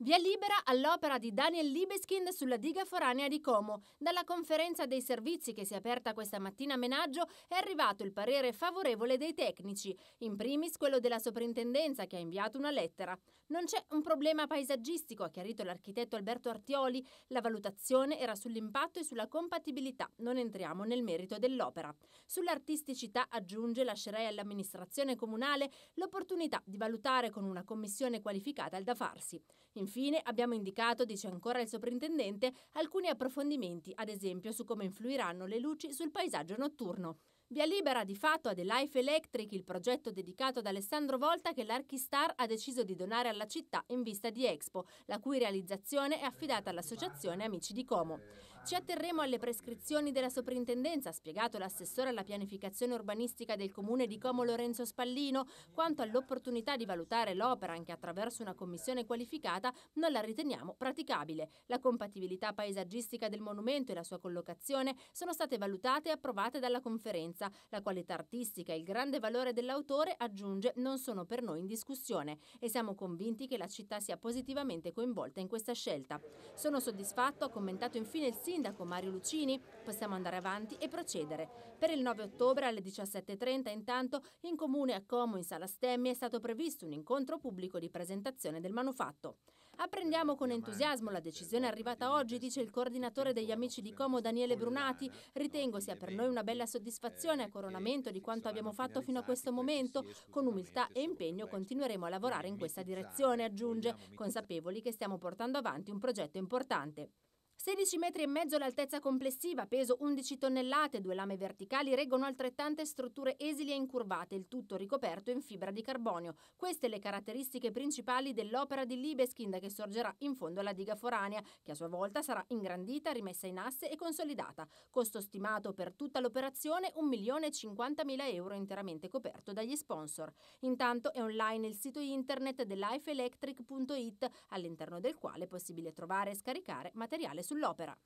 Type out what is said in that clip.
Via libera all'opera di Daniel Libeskind sulla diga foranea di Como. Dalla conferenza dei servizi che si è aperta questa mattina a Menaggio è arrivato il parere favorevole dei tecnici, in primis quello della soprintendenza che ha inviato una lettera. Non c'è un problema paesaggistico, ha chiarito l'architetto Alberto Artioli. La valutazione era sull'impatto e sulla compatibilità, non entriamo nel merito dell'opera. Sull'artisticità, aggiunge, lascerei all'amministrazione comunale l'opportunità di valutare con una commissione qualificata il da farsi. In Infine abbiamo indicato, dice ancora il soprintendente, alcuni approfondimenti, ad esempio su come influiranno le luci sul paesaggio notturno. Via libera di fatto a The Life Electric, il progetto dedicato ad Alessandro Volta che l'Archistar ha deciso di donare alla città in vista di Expo, la cui realizzazione è affidata all'associazione Amici di Como. Ci atterremo alle prescrizioni della soprintendenza, ha spiegato l'assessore alla pianificazione urbanistica del comune di Como Lorenzo Spallino, quanto all'opportunità di valutare l'opera anche attraverso una commissione qualificata non la riteniamo praticabile. La compatibilità paesaggistica del monumento e la sua collocazione sono state valutate e approvate dalla conferenza conoscenza. La qualità artistica e il grande valore dell'autore, aggiunge, non sono per noi in discussione e siamo convinti che la città sia positivamente coinvolta in questa scelta. Sono soddisfatto, ha commentato infine il sindaco Mario Lucini. Possiamo andare avanti e procedere. Per il 9 ottobre alle 17.30 intanto in comune a Como in Sala Stemmi è stato previsto un incontro pubblico di presentazione del manufatto. Apprendiamo con entusiasmo la decisione arrivata oggi, dice il coordinatore degli amici di Como Daniele Brunati. Ritengo sia per noi una bella soddisfazione a coronamento di quanto abbiamo fatto fino a questo momento. Con umiltà e impegno continueremo a lavorare in questa direzione, aggiunge, consapevoli che stiamo portando avanti un progetto importante. 16 metri e mezzo l'altezza complessiva, peso 11 tonnellate, due lame verticali reggono altrettante strutture esili e incurvate, il tutto ricoperto in fibra di carbonio. Queste le caratteristiche principali dell'opera di Libeskind che sorgerà in fondo alla diga foranea, che a sua volta sarà ingrandita, rimessa in asse e consolidata. Costo stimato per tutta l'operazione 1.050.000 euro interamente coperto dagli sponsor. Intanto è online il sito internet dell'ifeelectric.it all'interno del quale è possibile trovare e scaricare materiale sull'opera.